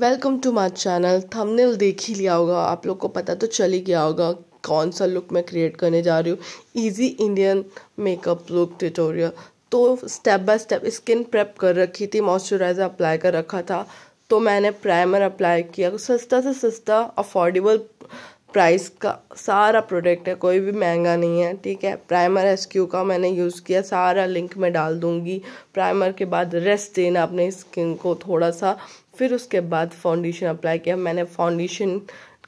Welcome to my channel thumbnail देख ही लिया होगा आप लोग को पता तो चल ही गया होगा कौन सा लुक मैं क्रिएट करने जा रही हूँ easy Indian makeup look tutorial तो step by step skin prep कर रखी थी मॉइस्चराइज़र अप्लाई कर रखा था तो मैंने प्राइमर अप्लाई किया सस्ता से सस्ता अफोर्डेबल प्राइस का सारा प्रोडक्ट है कोई भी महंगा नहीं है ठीक है प्राइमर एस क्यू का मैंने यूज़ किया सारा लिंक मैं डाल दूँगी प्राइमर के बाद रेस्ट देना अपने स्किन को थोड़ा सा फिर उसके बाद फाउंडेशन अप्लाई किया मैंने फाउंडेशन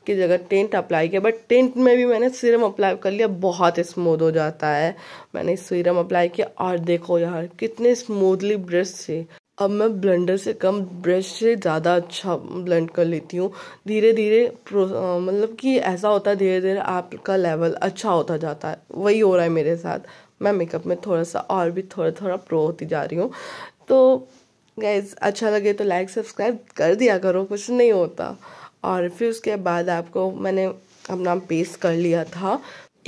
की जगह टेंट अप्लाई किया बट टेंट में भी मैंने सीरम अप्लाई कर लिया बहुत स्मूथ हो जाता है मैंने सीरम अप्लाई किया और देखो यार कितने स्मूथली ब्रश से अब मैं ब्लेंडर से कम ब्रश से ज़्यादा अच्छा ब्लेंड कर लेती हूँ धीरे धीरे मतलब कि ऐसा होता है धीरे धीरे आपका लेवल अच्छा होता जाता है वही हो रहा है मेरे साथ मैं मेकअप में थोड़ा सा और भी थोड़ा थोड़ा प्रो होती जा रही हूँ तो गाइज अच्छा लगे तो लाइक सब्सक्राइब कर दिया करो कुछ नहीं होता और फिर उसके बाद आपको मैंने अपना पेस्ट कर लिया था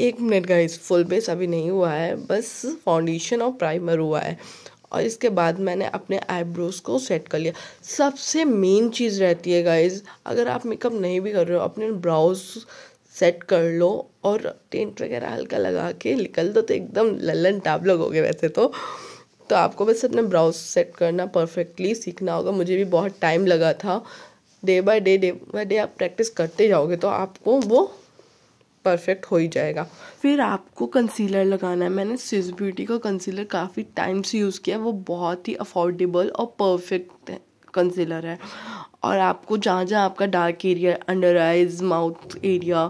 एक मिनट गाइज फुल बेस अभी नहीं हुआ है बस फाउंडेशन और प्राइमर हुआ है और इसके बाद मैंने अपने आईब्रोज को सेट कर लिया सबसे मेन चीज़ रहती है गाइज अगर आप मेकअप नहीं भी कर रहे हो अपने ब्राउज सेट कर लो और टेंट वगैरह हल्का लगा के निकल दो तो एकदम लल्लन टाप लगोगे वैसे तो तो आपको बस अपना ब्राउज सेट करना परफेक्टली सीखना होगा मुझे भी बहुत टाइम लगा था day by day day by day आप प्रैक्टिस करते जाओगे तो आपको वो परफेक्ट हो ही जाएगा फिर आपको कंसीलर लगाना है मैंने स्विस ब्यूटी का कंसीलर काफ़ी टाइम से यूज़ किया वो बहुत ही अफोर्डेबल और परफेक्ट कंसीलर है और आपको जहाँ जहाँ आपका dark area under eyes mouth area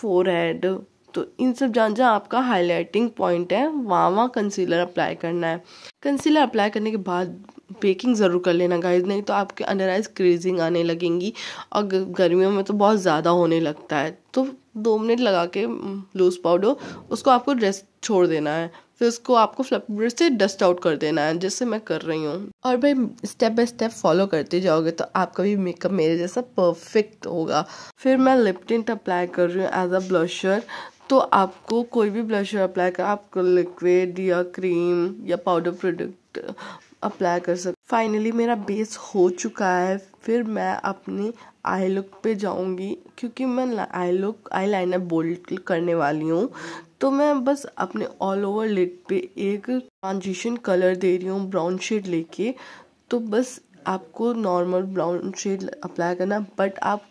forehead तो इन सब जहाँ जहाँ आपका हाईलाइटिंग पॉइंट है वहाँ वहाँ कंसीलर अप्लाई करना है कंसीलर अप्लाई करने के बाद बेकिंग ज़रूर कर लेना गाइज नहीं तो आपके अंडर आइज क्रीजिंग आने लगेंगी और गर्मियों में तो बहुत ज़्यादा होने लगता है तो दो मिनट लगा के लूज पाउडर उसको आपको रेस्ट छोड़ देना है फिर उसको आपको फ्लप ब्रश से डस्ट आउट कर देना है जैसे मैं कर रही हूँ और भाई स्टेप बाय स्टेप फॉलो करते जाओगे तो आपका भी मेकअप मेरे जैसा परफेक्ट होगा फिर मैं लिप टिंट अप्लाई कर रही हूँ एज अ ब्लशर तो आपको कोई भी ब्लशर अप्लाई कर आप लिक्विड या क्रीम या पाउडर प्रोडक्ट अप्लाई कर सकते फाइनली मेरा बेस हो चुका है फिर मैं अपने आई लुक पे जाऊंगी क्योंकि मैं eye look eyeliner bold करने वाली हूँ तो मैं बस अपने ऑल ओवर लिड पे एक ट्रांजिशन कलर दे रही हूँ ब्राउन शेड लेके तो बस आपको नॉर्मल ब्राउन शेड अप्लाई करना बट आप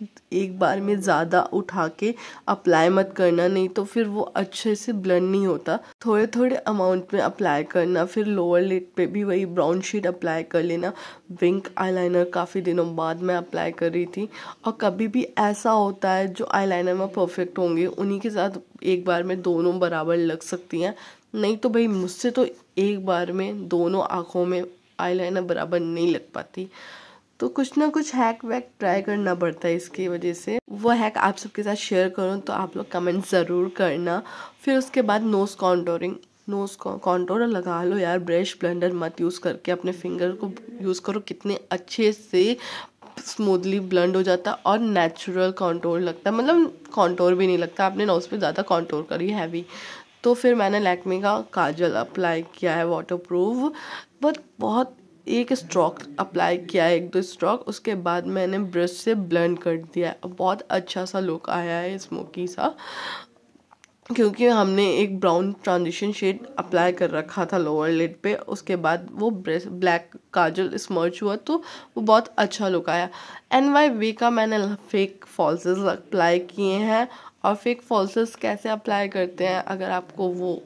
एक बार में ज़्यादा उठा के अप्लाई मत करना नहीं तो फिर वो अच्छे से ब्लन नहीं होता थोड़े थोड़े अमाउंट में अप्लाई करना फिर लोअर लिट पे भी वही ब्राउन शेड अप्लाई कर लेना विंक आईलाइनर काफ़ी दिनों बाद मैं अप्लाई कर रही थी और कभी भी ऐसा होता है जो आईलाइनर में परफेक्ट होंगे उन्हीं के साथ एक बार में दोनों बराबर लग सकती हैं नहीं तो भाई मुझसे तो एक बार में दोनों आँखों में आईलाइनर बराबर नहीं लग पाती तो कुछ ना कुछ हैक वैक ट्राई करना पड़ता है इसकी वजह से वो हैक आप सबके साथ शेयर करूँ तो आप लोग कमेंट ज़रूर करना फिर उसके बाद नोज़ कॉन्टोरिंग नोज़ कॉन्टोर लगा लो यार ब्रश ब्लेंडर मत यूज़ करके अपने फिंगर को यूज़ करो कितने अच्छे से स्मूथली ब्लेंड हो जाता और नेचुरल कॉन्टोर लगता मतलब कॉन्टोर भी नहीं लगता आपने नोज़ पे ज़्यादा कॉन्टोर करी हैवी तो फिर मैंने लैक्मे का काजल अप्लाई किया है वाटर प्रूफ बट बहुत एक स्ट्रोक अप्लाई किया है एक दो स्ट्रोक उसके बाद मैंने ब्रश से ब्लेंड कर दिया है बहुत अच्छा सा लुक आया है स्मोकी सा क्योंकि हमने एक ब्राउन ट्रांजिशन शेड अप्लाई कर रखा था लोअर लिड पे उसके बाद वो ब्रेस ब्लैक काजल स्मर्च हुआ तो वो बहुत अच्छा लुक आया एन वाई वे का मैंने फेक फॉल्सेस अप्लाई किए हैं और फेक फॉल्सेस कैसे अप्लाई करते हैं अगर आपको वो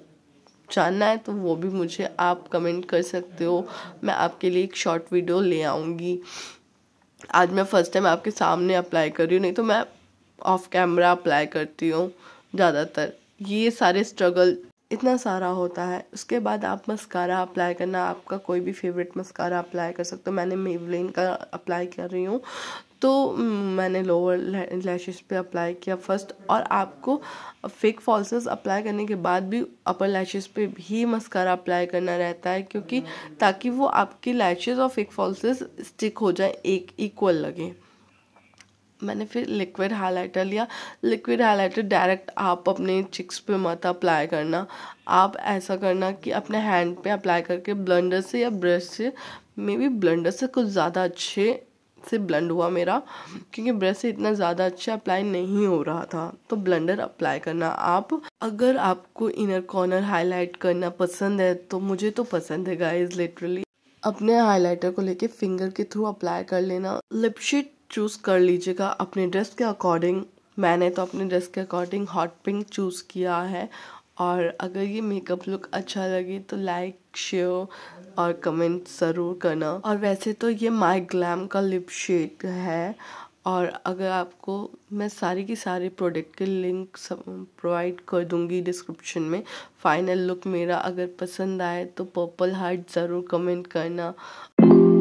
जानना है तो वो भी मुझे आप कमेंट कर सकते हो मैं आपके लिए एक शॉर्ट वीडियो ले आऊँगी आज मैं फ़र्स्ट टाइम आपके सामने अप्लाई कर रही हूँ नहीं तो मैं ऑफ कैमरा अप्लाई करती हूँ ज़्यादातर ये सारे स्ट्रगल इतना सारा होता है उसके बाद आप मस्कारा अप्लाई करना आपका कोई भी फेवरेट मस्कारा अप्लाई कर सकते हो मैंने मेवलिन का अप्लाई कर रही हूँ तो मैंने लोअर लैशेस पे अप्लाई किया फर्स्ट और आपको फेक फॉल्सेस अप्लाई करने के बाद भी अपर लैशेस पे भी मस्कारा अप्लाई करना रहता है क्योंकि hmm. ताकि वो आपकी लैशेस और फेक फॉल्सेस स्टिक हो जाए एक इक्वल लगे मैंने फिर लिक्विड हाइलाइटर लिया लिक्विड हाइलाइटर डायरेक्ट आप अपने चिक्स पे मत अप्लाई करना आप ऐसा करना कि अपने हैंड पे अप्लाई करके ब्लेंडर से या ब्रश से मे बी ब्लेंडर से कुछ ज़्यादा अच्छे से ब्लेंड हुआ मेरा क्योंकि ब्रश से इतना ज़्यादा अच्छा अप्लाई नहीं हो रहा था तो ब्लेंडर अप्लाई करना आप अगर आपको इनर कॉर्नर हाईलाइट करना पसंद है तो मुझे तो पसंद है गाइज लिटरली अपने हाईलाइटर को लेके फिंगर के थ्रू अप्लाई कर लेना लिप चूज़ कर लीजिएगा अपने ड्रेस के अकॉर्डिंग मैंने तो अपने ड्रेस के अकॉर्डिंग हॉट पिंक चूज़ किया है और अगर ये मेकअप लुक अच्छा लगे तो लाइक शेयर और कमेंट ज़रूर करना और वैसे तो ये माई ग्लैम का लिप शेड है और अगर आपको मैं सारी की सारे प्रोडक्ट के लिंक सब प्रोवाइड कर दूंगी डिस्क्रिप्शन में फाइनल लुक मेरा अगर पसंद आए तो पर्पल हार्ट ज़रूर कमेंट करना